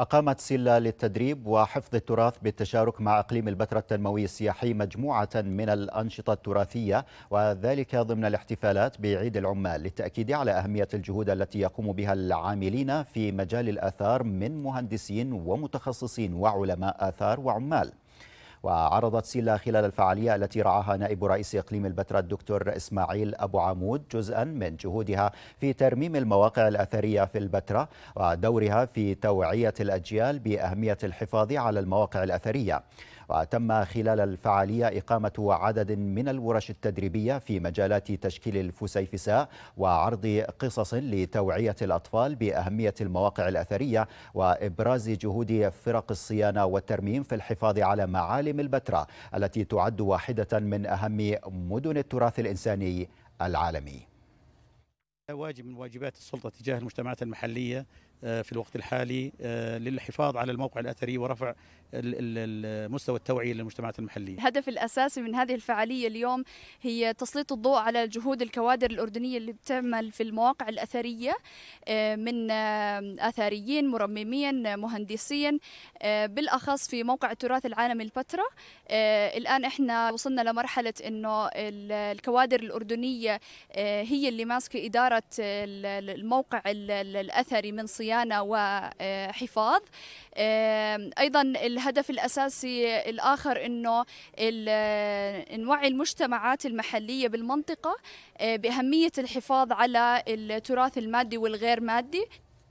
أقامت سلة للتدريب وحفظ التراث بالتشارك مع أقليم البتراء التنموي السياحي مجموعة من الأنشطة التراثية وذلك ضمن الاحتفالات بعيد العمال للتأكيد على أهمية الجهود التي يقوم بها العاملين في مجال الآثار من مهندسين ومتخصصين وعلماء آثار وعمال وعرضت سيلا خلال الفعالية التي رعاها نائب رئيس إقليم البتراء الدكتور إسماعيل أبو عمود جزءا من جهودها في ترميم المواقع الأثرية في البتراء ودورها في توعية الأجيال بأهمية الحفاظ على المواقع الأثرية وتم خلال الفعالية إقامة عدد من الورش التدريبية في مجالات تشكيل الفسيفساء وعرض قصص لتوعية الأطفال بأهمية المواقع الأثرية وإبراز جهود فرق الصيانة والترميم في الحفاظ على معالم معالم البتراء التي تعد واحدة من أهم مدن التراث الإنساني العالمي واجب من واجبات السلطة تجاه المجتمعات المحلية آه، في الوقت الحالي آه، للحفاظ على الموقع الأثري ورفع مستوى التوعية للمجتمعات المحلية الهدف الأساسي من هذه الفعالية اليوم هي تسليط الضوء على جهود الكوادر الأردنية اللي بتعمل في المواقع الأثرية آه، من آثاريين مرممين مهندسين بالأخص في موقع التراث العالمي البتراء الآن إحنا وصلنا لمرحلة أنه الكوادر الأردنية هي اللي ماسكة إدارة الموقع الأثري من صيانة صيانه وحفاظ ايضا الهدف الاساسي الاخر انه نوعي المجتمعات المحليه بالمنطقه آه، باهميه الحفاظ على التراث المادي والغير مادي